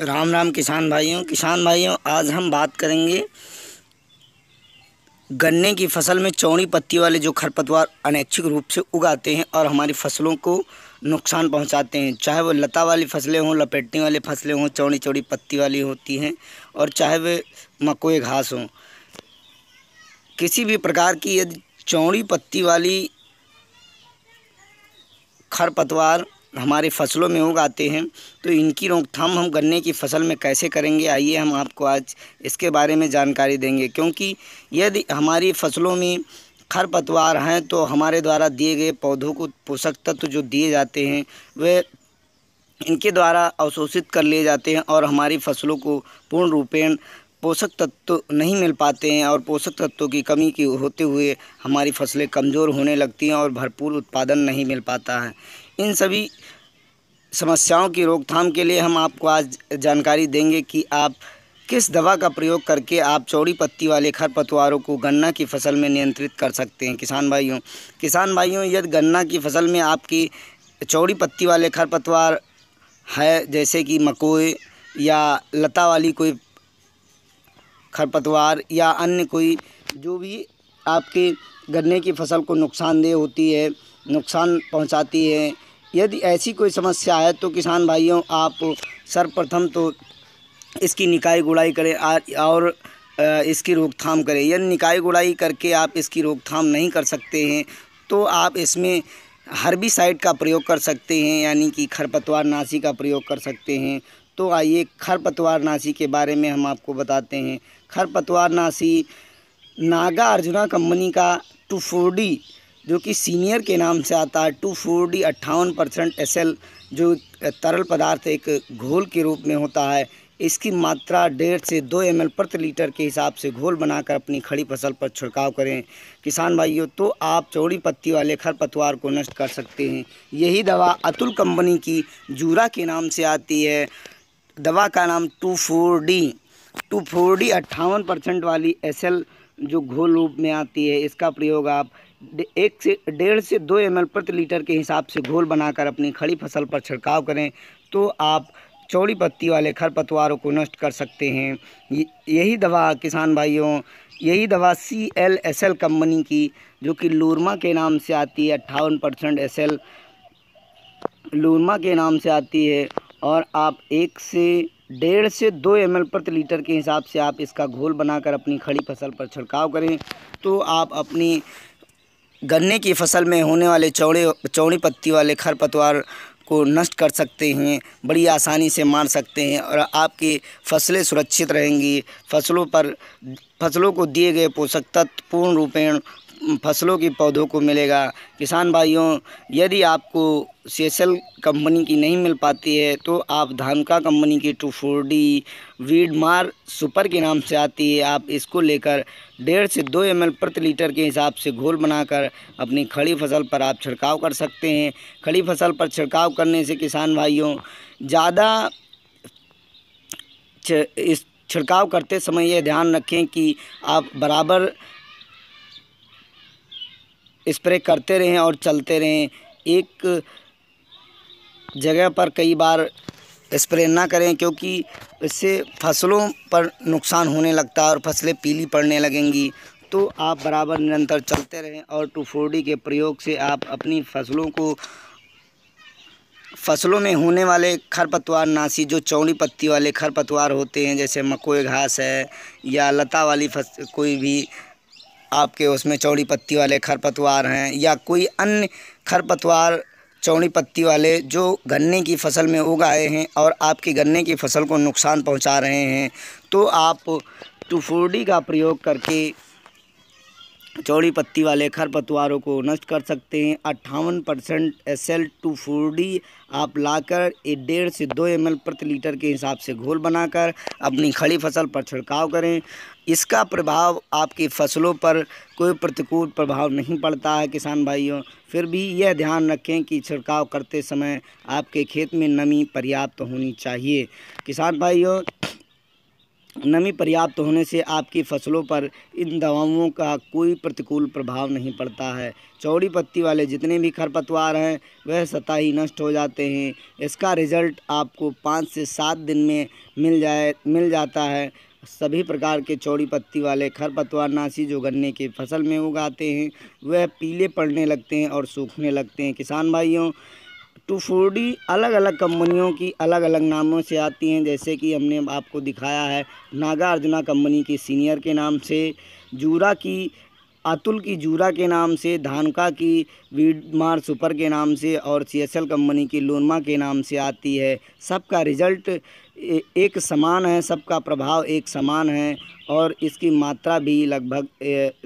राम राम किसान भाइयों किसान भाइयों आज हम बात करेंगे गन्ने की फसल में चौड़ी पत्ती वाले जो खरपतवार अनैच्छिक रूप से उगाते हैं और हमारी फसलों को नुकसान पहुंचाते हैं चाहे वो लता वाली फसलें हों लपेटने वाली फसलें हों चौड़ी चौड़ी पत्ती वाली होती हैं और चाहे वे मकोए घास हों किसी भी प्रकार की यदि चौड़ी पत्ती वाली खरपतवार हमारे फसलों में उगाते हैं तो इनकी रोकथाम हम गन्ने की फसल में कैसे करेंगे आइए हम आपको आज इसके बारे में जानकारी देंगे क्योंकि यदि हमारी फसलों में खरपतवार हैं तो हमारे द्वारा दिए गए पौधों को पोषक तत्व जो दिए जाते हैं वे इनके द्वारा अवशोषित कर लिए जाते हैं और हमारी फसलों को पूर्ण रूपेण पोषक तत्व नहीं मिल पाते हैं और पोषक तत्वों की कमी की होते हुए हमारी फसलें कमज़ोर होने लगती हैं और भरपूर उत्पादन नहीं मिल पाता है इन सभी समस्याओं की रोकथाम के लिए हम आपको आज जानकारी देंगे कि आप किस दवा का प्रयोग करके आप चौड़ी पत्ती वाले खरपतवारों को गन्ना की फसल में नियंत्रित कर सकते हैं किसान भाइयों किसान भाइयों यदि गन्ना की फसल में आपकी चौड़ी पत्ती वाले खरपतवार है जैसे कि मकोई या लता वाली कोई खरपतवार या अन्य कोई जो भी आपके गन्ने की फसल को नुकसानदेह होती है नुकसान पहुंचाती है यदि ऐसी कोई समस्या है तो किसान भाइयों आप सर्वप्रथम तो इसकी निकाय गुड़ाई करें और इसकी रोकथाम करें यदि निकाय गुड़ाई करके आप इसकी रोकथाम नहीं कर सकते हैं तो आप इसमें हर्बिसाइड का प्रयोग कर सकते हैं यानी कि खरपतवार नाशी का प्रयोग कर सकते हैं तो आइए खरपतवार नाशी के बारे में हम आपको बताते हैं खरपतवार नाशी नागा अर्जुना कंपनी का टू फोर्डी जो कि सीनियर के नाम से आता है टू फोर डी अट्ठावन परसेंट एस जो तरल पदार्थ एक घोल के रूप में होता है इसकी मात्रा डेढ़ से दो एम प्रति लीटर के हिसाब से घोल बनाकर अपनी खड़ी फसल पर छिड़काव करें किसान भाइयों तो आप चौड़ी पत्ती वाले खरपतवार को नष्ट कर सकते हैं यही दवा अतुल कंपनी की जूरा के नाम से आती है दवा का नाम two four D two four D अट्ठावन परसेंट वाली एस जो घोल रूप में आती है इसका प्रयोग आप एक से डेढ़ से दो एम प्रति लीटर के हिसाब से घोल बनाकर अपनी खड़ी फसल पर छिड़काव करें तो आप चौड़ी पत्ती वाले खरपतवारों को नष्ट कर सकते हैं यही दवा किसान भाइयों यही दवा C L S L company की जो कि लूरमा के नाम से आती है अट्ठावन परसेंट एस एल लूरमा के नाम से आती है और आप एक से डेढ़ से दो एम प्रति लीटर के हिसाब से आप इसका घोल बनाकर अपनी खड़ी फसल पर छिड़काव करें तो आप अपनी गन्ने की फसल में होने वाले चौड़े चौड़ी पत्ती वाले खरपतवार को नष्ट कर सकते हैं बड़ी आसानी से मार सकते हैं और आपकी फसलें सुरक्षित रहेंगी फसलों पर फसलों को दिए गए पोषक तत्व पूर्ण रूपेण फसलों के पौधों को मिलेगा किसान भाइयों यदि आपको सेसल कंपनी की नहीं मिल पाती है तो आप धानका कंपनी की two four D Weedmar super के नाम से आती है आप इसको लेकर डेढ़ से दो एम प्रति लीटर के हिसाब से घोल बनाकर अपनी खड़ी फसल पर आप छिड़काव कर सकते हैं खड़ी फसल पर छिड़काव करने से किसान भाइयों ज़्यादा इस छिड़काव करते समय यह ध्यान रखें कि आप बराबर स्प्रे करते रहें और चलते रहें एक जगह पर कई बार स्प्रे ना करें क्योंकि इससे फसलों पर नुकसान होने लगता है और फसलें पीली पड़ने लगेंगी तो आप बराबर निरंतर चलते रहें और टू फोर डी के प्रयोग से आप अपनी फसलों को फसलों में होने वाले खरपतवार नासी जो चौड़ी पत्ती वाले खरपतवार होते हैं जैसे मकोई घास है या लता वाली फस कोई भी आपके उसमें चौड़ी पत्ती वाले खरपतवार हैं या कोई अन्य खरपतवार चौड़ी पत्ती वाले जो गन्ने की फसल में उगाए हैं और आपकी गन्ने की फसल को नुकसान पहुंचा रहे हैं तो आप टू का प्रयोग करके चौड़ी पत्ती वाले खरपतवारों को नष्ट कर सकते हैं अट्ठावन percent S L two four D आप लाकर एक डेढ़ से दो एम एल प्रति लीटर के हिसाब से घोल बनाकर अपनी खड़ी फसल पर छिड़काव करें इसका प्रभाव आपकी फसलों पर कोई प्रतिकूल प्रभाव नहीं पड़ता है किसान भाइयों फिर भी यह ध्यान रखें कि छिड़काव करते समय आपके खेत में नमी पर्याप्त होनी चाहिए किसान भाइयों नमी पर्याप्त होने से आपकी फसलों पर इन दवाओं का कोई प्रतिकूल प्रभाव नहीं पड़ता है चौड़ी पत्ती वाले जितने भी खरपतवार हैं वह ही नष्ट हो जाते हैं इसका रिज़ल्ट आपको पाँच से सात दिन में मिल जाए मिल जाता है सभी प्रकार के चौड़ी पत्ती वाले खरपतवार नाशी जो गन्ने के फसल में उगाते हैं वह पीले पड़ने लगते हैं और सूखने लगते हैं किसान भाइयों टू फोर अलग अलग कंपनियों की अलग अलग नामों से आती हैं जैसे कि हमने आपको दिखाया है नागार्जुना कंपनी की सीनियर के नाम से जूरा की अतुल की जूरा के नाम से धानका की वीडमार सुपर के नाम से और सी कंपनी की लोनमा के नाम से आती है सबका रिज़ल्ट एक समान है सबका प्रभाव एक समान है और इसकी मात्रा भी लगभग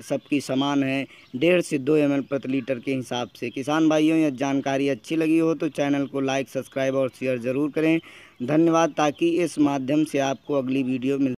सबकी समान है डेढ़ से दो एम प्रति लीटर के हिसाब से किसान भाइयों यह जानकारी अच्छी लगी हो तो चैनल को लाइक सब्सक्राइब और शेयर ज़रूर करें धन्यवाद ताकि इस माध्यम से आपको अगली वीडियो मिल